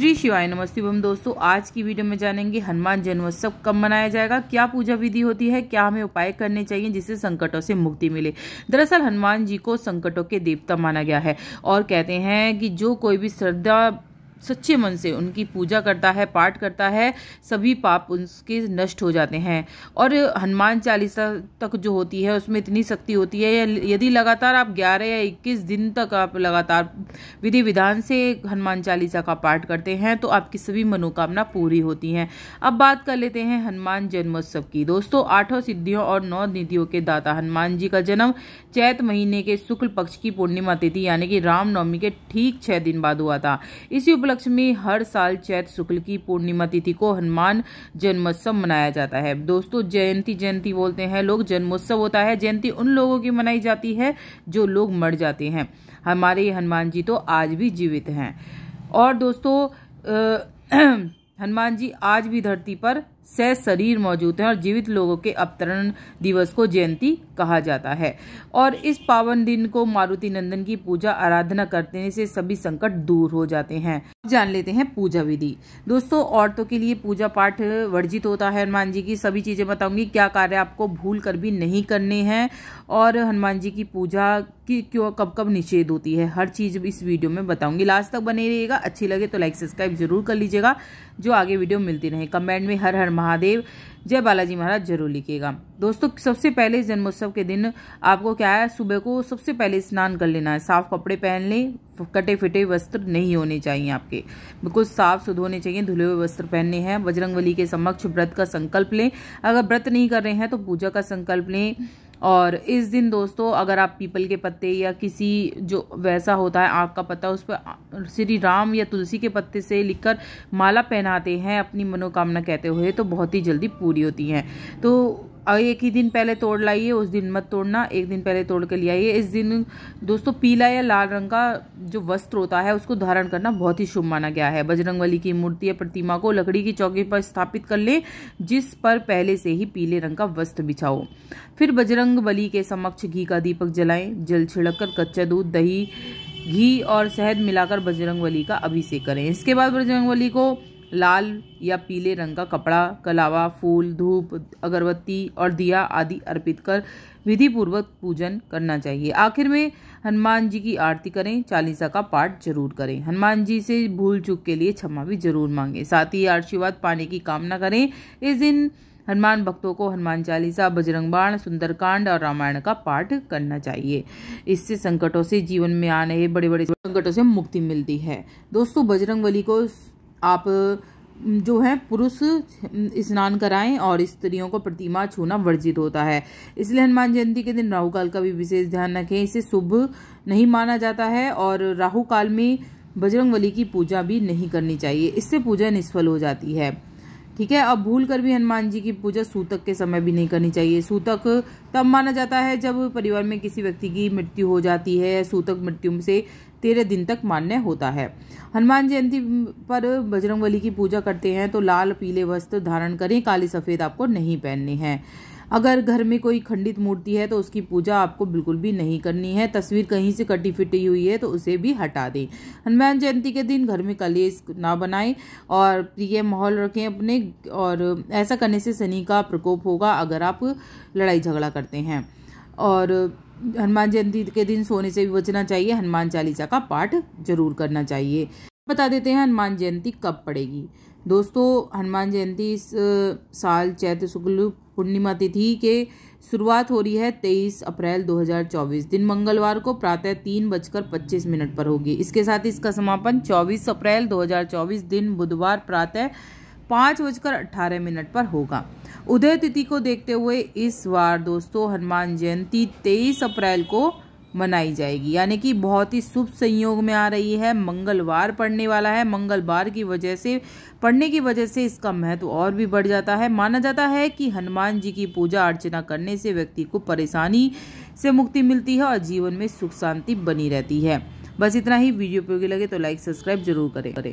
श्री शिवाय नमस्ते हम दोस्तों आज की वीडियो में जानेंगे हनुमान जन्मोत्सव कब मनाया जाएगा क्या पूजा विधि होती है क्या हमें उपाय करने चाहिए जिससे संकटों से मुक्ति मिले दरअसल हनुमान जी को संकटों के देवता माना गया है और कहते हैं कि जो कोई भी श्रद्धा सच्चे मन से उनकी पूजा करता है पाठ करता है सभी पाप उसके नष्ट हो जाते हैं और हनुमान चालीसा तक जो होती है उसमें इतनी शक्ति होती है यदि लगातार आप 11 या 21 दिन तक आप लगातार विधि विधान से हनुमान चालीसा का पाठ करते हैं तो आपकी सभी मनोकामना पूरी होती हैं अब बात कर लेते हैं हनुमान जन्मोत्सव की दोस्तों आठों सिद्धियों और नौ निधियों के दाता हनुमान जी का जन्म चैत महीने के शुक्ल पक्ष की पूर्णिमा तिथि यानी कि रामनवमी के ठीक छः दिन बाद हुआ था इसी उपलब्ध उपलक्ष्य में हर साल चैत शुक्ल की पूर्णिमा तिथि को हनुमान जन्मोत्सव मनाया जाता है दोस्तों जयंती जयंती बोलते हैं लोग जन्मोत्सव होता है जयंती उन लोगों की मनाई जाती है जो लोग मर जाते हैं हमारे हनुमान जी तो आज भी जीवित हैं और दोस्तों हनुमान जी आज भी धरती पर सह शरीर मौजूद हैं और जीवित लोगों के अवतरण दिवस को जयंती कहा जाता है और इस पावन दिन को मारुति नंदन की पूजा आराधना करते से सभी संकट दूर हो जाते हैं जान लेते हैं पूजा विधि दोस्तों औरतों के लिए पूजा पाठ वर्जित होता है हनुमान जी की सभी चीज़ें बताऊंगी क्या कार्य आपको भूल कर भी नहीं करने हैं और हनुमान जी की पूजा की क्यों कब कब निषेध होती है हर चीज़ इस वीडियो में बताऊंगी लास्ट तक बने रहिएगा अच्छी लगे तो लाइक सब्सक्राइब जरूर कर लीजिएगा जो आगे वीडियो मिलती रहे कमेंट में हर हर महादेव जय बालाजी महाराज जरूर लिखिएगा दोस्तों सबसे पहले जन्मोत्सव के दिन आपको क्या है सुबह को सबसे पहले स्नान कर लेना है साफ कपड़े पहन लें कटे फिटे वस्त्र नहीं होने चाहिए आपके बिल्कुल साफ सुध होने चाहिए धुले हुए वस्त्र पहनने हैं बजरंगबली के समक्ष व्रत का संकल्प लें अगर व्रत नहीं कर रहे हैं तो पूजा का संकल्प लें और इस दिन दोस्तों अगर आप पीपल के पत्ते या किसी जो वैसा होता है आँख का पत्ता उस पर श्री राम या तुलसी के पत्ते से लिखकर माला पहनाते हैं अपनी मनोकामना कहते हुए तो बहुत ही जल्दी पूरी होती हैं तो और एक ही दिन पहले तोड़ लाइए उस दिन मत तोड़ना एक दिन पहले तोड़ के ले आइए इस दिन दोस्तों पीला या लाल रंग का जो वस्त्र होता है उसको धारण करना बहुत ही शुभ माना गया है बजरंगबली की मूर्ति या प्रतिमा को लकड़ी की चौकी पर स्थापित कर लें जिस पर पहले से ही पीले रंग का वस्त्र बिछाओ फिर बजरंग बली के समक्ष घी का दीपक जलाएं जल छिड़क कर कच्चा दूध दही घी और शहद मिलाकर बजरंगबली का अभिषेक करें इसके बाद बजरंगबली को लाल या पीले रंग का कपड़ा कलावा फूल धूप अगरबत्ती और दिया आदि अर्पित कर विधिपूर्वक पूजन करना चाहिए आखिर में हनुमान जी की आरती करें चालीसा का पाठ जरूर करें हनुमान जी से भूल चूक के लिए क्षमा भी जरूर मांगें साथ ही आशीर्वाद पाने की कामना करें इस दिन हनुमान भक्तों को हनुमान चालीसा बजरंग बाण सुंदरकांड और रामायण का पाठ करना चाहिए इससे संकटों से जीवन में आने बड़े बड़े संकटों से मुक्ति मिलती है दोस्तों बजरंग बली को आप जो है पुरुष स्नान कराएं और स्त्रियों को प्रतिमा छूना वर्जित होता है इसलिए हनुमान जयंती के दिन राहु काल का भी विशेष ध्यान रखें इसे शुभ नहीं माना जाता है और राहु काल में बजरंग बली की पूजा भी नहीं करनी चाहिए इससे पूजा निष्फल हो जाती है ठीक है अब भूल कर भी हनुमान जी की पूजा सूतक के समय भी नहीं करनी चाहिए सूतक तब माना जाता है जब परिवार में किसी व्यक्ति की मृत्यु हो जाती है सूतक मृत्यु से तेरह दिन तक मान्य होता है हनुमान जयंती पर बली की पूजा करते हैं तो लाल पीले वस्त्र धारण करें काले सफ़ेद आपको नहीं पहनने हैं अगर घर में कोई खंडित मूर्ति है तो उसकी पूजा आपको बिल्कुल भी नहीं करनी है तस्वीर कहीं से कटी फिटी हुई है तो उसे भी हटा दें हनुमान जयंती के दिन घर में कलेस ना बनाएं और प्रिय माहौल रखें अपने और ऐसा करने से शनि का प्रकोप होगा अगर आप लड़ाई झगड़ा कर करते हैं और हनुमान जयंती के दिन सोने से भी बचना चाहिए हनुमान चालीसा का पाठ जरूर करना चाहिए बता देते हैं हनुमान जयंती कब पड़ेगी दोस्तों हनुमान जयंती इस साल चैत्र शुक्ल पूर्णिमा तिथि के शुरुआत हो रही है 23 अप्रैल 2024 दिन मंगलवार को प्रातः तीन बजकर पच्चीस मिनट पर होगी इसके साथ इसका समापन 24 अप्रैल 2024 दिन बुधवार प्रातः पाँच बजकर अट्ठारह मिनट पर होगा उदय तिथि को देखते हुए इस बार दोस्तों हनुमान जयंती तेईस अप्रैल को मनाई जाएगी यानी कि बहुत ही शुभ संयोग में आ रही है मंगलवार पड़ने वाला है मंगलवार की वजह से पढ़ने की वजह से इसका महत्व और भी बढ़ जाता है माना जाता है कि हनुमान जी की पूजा अर्चना करने से व्यक्ति को परेशानी से मुक्ति मिलती है और जीवन में सुख शांति बनी रहती है बस इतना ही वीडियो उपयोगी लगे तो लाइक सब्सक्राइब जरूर करें